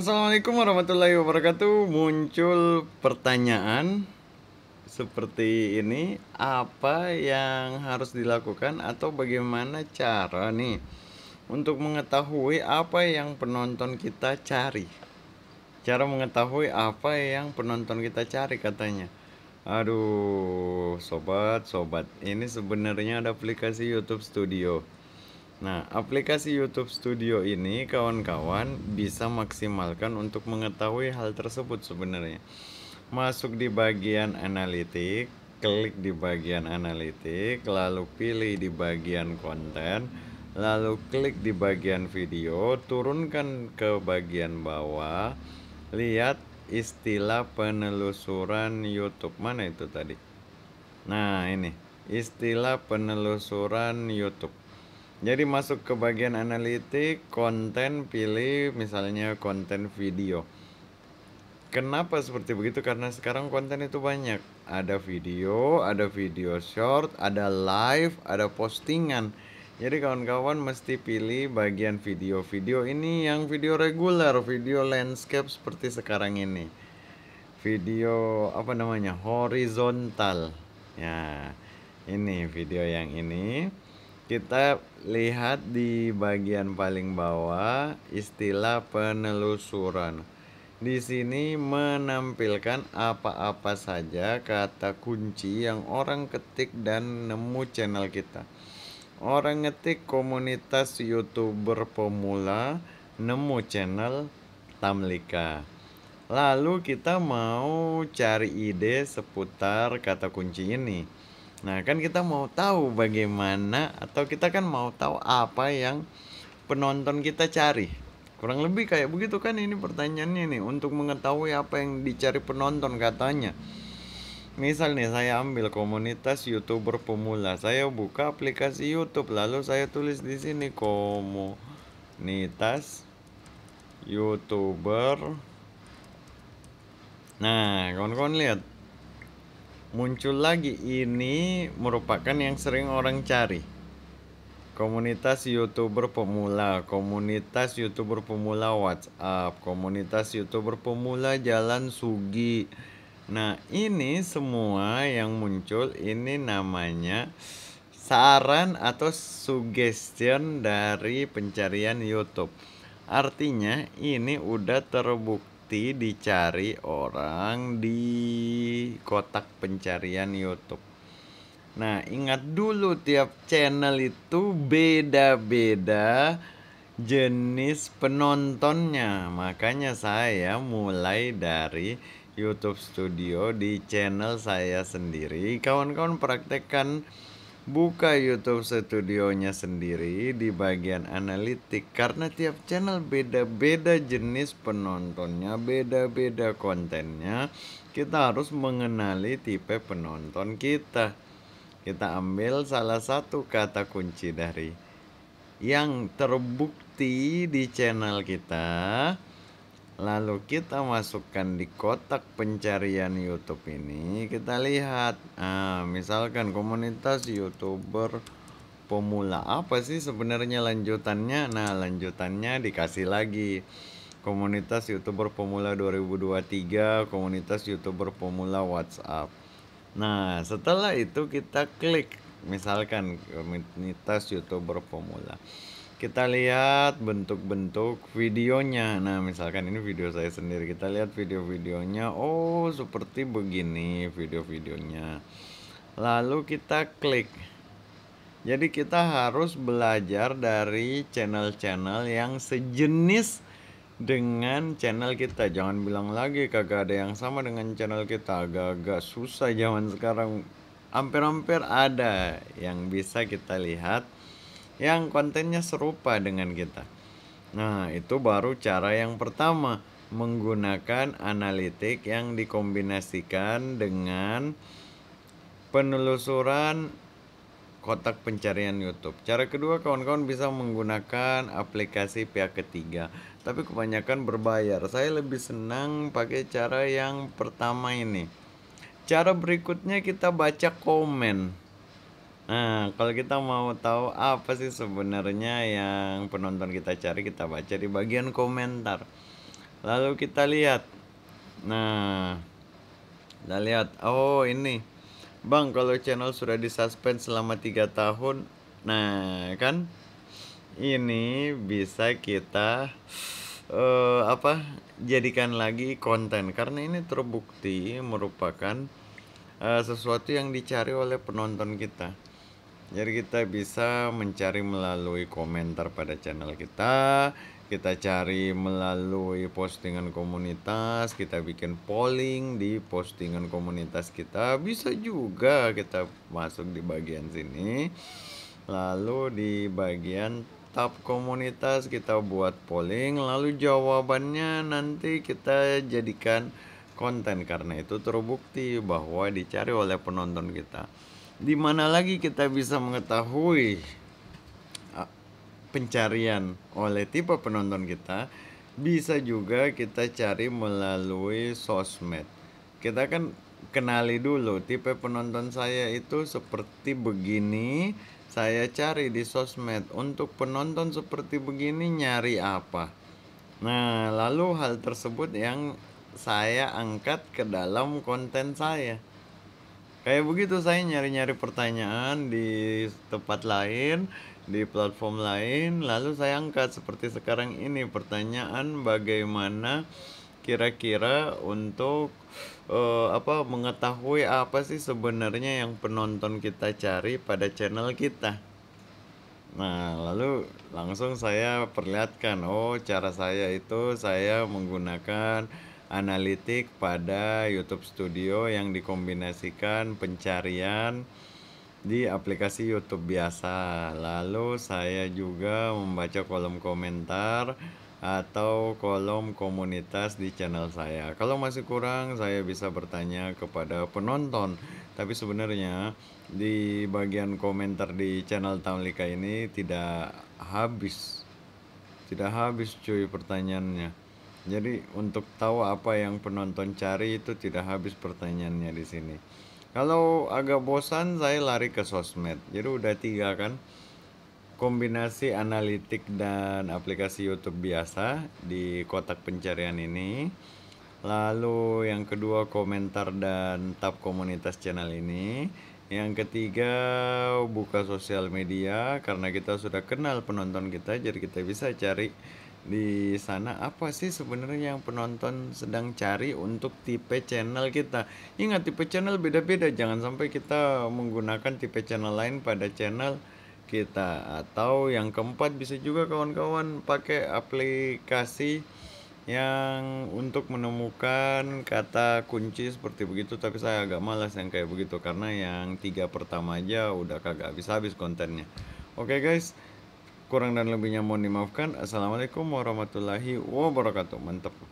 Assalamualaikum warahmatullahi wabarakatuh. Muncul pertanyaan seperti ini, apa yang harus dilakukan atau bagaimana cara nih untuk mengetahui apa yang penonton kita cari? Cara mengetahui apa yang penonton kita cari katanya. Aduh, sobat, sobat, ini sebenarnya ada aplikasi YouTube Studio Nah, aplikasi YouTube Studio ini kawan-kawan bisa maksimalkan untuk mengetahui hal tersebut sebenarnya. Masuk di bagian analitik, klik di bagian analitik, lalu pilih di bagian konten, lalu klik di bagian video, turunkan ke bagian bawah, lihat istilah penelusuran YouTube mana itu tadi. Nah, ini istilah penelusuran YouTube. Jadi masuk ke bagian analitik, konten pilih misalnya konten video. Kenapa seperti begitu? Karena sekarang konten itu banyak. Ada video, ada video short, ada live, ada postingan. Jadi kawan-kawan mesti pilih bagian video. Video ini yang video reguler, video landscape seperti sekarang ini. Video apa namanya? horizontal. Ya. Ini video yang ini kita lihat di bagian paling bawah istilah penelusuran. Di sini menampilkan apa-apa saja kata kunci yang orang ketik dan nemu channel kita. Orang ngetik komunitas YouTuber pemula nemu channel Tamlika. Lalu kita mau cari ide seputar kata kunci ini Nah, kan kita mau tahu bagaimana atau kita kan mau tahu apa yang penonton kita cari. Kurang lebih kayak begitu kan ini pertanyaannya nih untuk mengetahui apa yang dicari penonton katanya. Misal nih saya ambil komunitas YouTuber pemula. Saya buka aplikasi YouTube lalu saya tulis di sini komunitas YouTuber. Nah, kawan-kawan lihat muncul lagi ini merupakan yang sering orang cari komunitas youtuber pemula komunitas youtuber pemula WhatsApp komunitas youtuber pemula jalan sugi nah ini semua yang muncul ini namanya saran atau suggestion dari pencarian YouTube artinya ini udah terbuka nanti dicari orang di kotak pencarian YouTube. Nah, ingat dulu tiap channel itu beda-beda jenis penontonnya. Makanya saya mulai dari YouTube Studio di channel saya sendiri. Kawan-kawan praktekkan Buka YouTube studionya sendiri di bagian analitik karena tiap channel beda-beda jenis penontonnya, beda-beda kontennya. Kita harus mengenali tipe penonton kita. Kita ambil salah satu kata kunci dari yang terbukti di channel kita Lalu kita masukkan di kotak pencarian YouTube ini, kita lihat. Nah, misalkan komunitas YouTuber pemula apa sih sebenarnya lanjutannya? Nah, lanjutannya dikasih lagi. Komunitas YouTuber pemula 2023, komunitas YouTuber pemula WhatsApp. Nah, setelah itu kita klik misalkan komunitas YouTuber pemula kita lihat bentuk-bentuk videonya nah misalkan ini video saya sendiri kita lihat video-videonya oh seperti begini video-videonya lalu kita klik jadi kita harus belajar dari channel-channel yang sejenis dengan channel kita jangan bilang lagi kagak ada yang sama dengan channel kita agak-agak susah zaman sekarang hampir-hampir ada yang bisa kita lihat yang kontennya serupa dengan kita. Nah, itu baru cara yang pertama, menggunakan analitik yang dikombinasikan dengan penelusuran kotak pencarian YouTube. Cara kedua, kawan-kawan bisa menggunakan aplikasi pihak ketiga, tapi kebanyakan berbayar. Saya lebih senang pakai cara yang pertama ini. Cara berikutnya kita baca komen. Nah, kalau kita mau tahu apa sih sebenarnya yang penonton kita cari, kita baca di bagian komentar. Lalu kita lihat. Nah, kita lihat. Oh, ini. Bang, kalau channel sudah disuspend selama 3 tahun, nah kan ini bisa kita uh, apa? jadikan lagi konten karena ini terbukti merupakan uh, sesuatu yang dicari oleh penonton kita. Jadi kita bisa mencari melalui komentar pada channel kita, kita cari melalui postingan komunitas, kita bikin polling di postingan komunitas kita, bisa juga kita masuk di bagian sini. Lalu di bagian tab komunitas kita buat polling, lalu jawabannya nanti kita jadikan konten karena itu terbukti bahwa dicari oleh penonton kita di mana lagi kita bisa mengetahui ah, pencarian oleh tipe penonton kita bisa juga kita cari melalui sosmed kita kan kenali dulu tipe penonton saya itu seperti begini saya cari di sosmed untuk penonton seperti begini nyari apa nah lalu hal tersebut yang saya angkat ke dalam konten saya kayak begitu saya nyari-nyari pertanyaan di tempat lain di platform lain lalu saya angkat seperti sekarang ini pertanyaan bagaimana kira-kira untuk uh, apa mengetahui apa sih sebenarnya yang penonton kita cari pada channel kita nah lalu langsung saya perlihatkan oh cara saya itu saya menggunakan analitik pada YouTube Studio yang dikombinasikan pencarian di aplikasi YouTube biasa. Lalu saya juga membaca kolom komentar atau kolom komunitas di channel saya. Kalau masih kurang, saya bisa bertanya kepada penonton. Tapi sebenarnya di bagian komentar di channel Tamlika ini tidak habis. Tidak habis cuy pertanyaannya jadi untuk tahu apa yang penonton cari itu tidak habis pertanyaannya di sini. Kalau agak bosan saya lari ke sosmed. Jadi udah tiga kan kombinasi analitik dan aplikasi YouTube biasa di kotak pencarian ini. Lalu yang kedua komentar dan tab komunitas channel ini. Yang ketiga buka sosial media karena kita sudah kenal penonton kita jadi kita bisa cari di sana apa sih sebenarnya yang penonton sedang cari untuk tipe channel kita ingat tipe channel beda-beda jangan sampai kita menggunakan tipe channel lain pada channel kita atau yang keempat bisa juga kawan-kawan pakai aplikasi yang untuk menemukan kata kunci seperti begitu tapi saya agak malas yang kayak begitu karena yang tiga pertama aja udah kagak habis-habis kontennya oke okay, guys Kurang dan lebihnya mohon dimaafkan. Assalamualaikum warahmatullahi wabarakatuh. Mantap.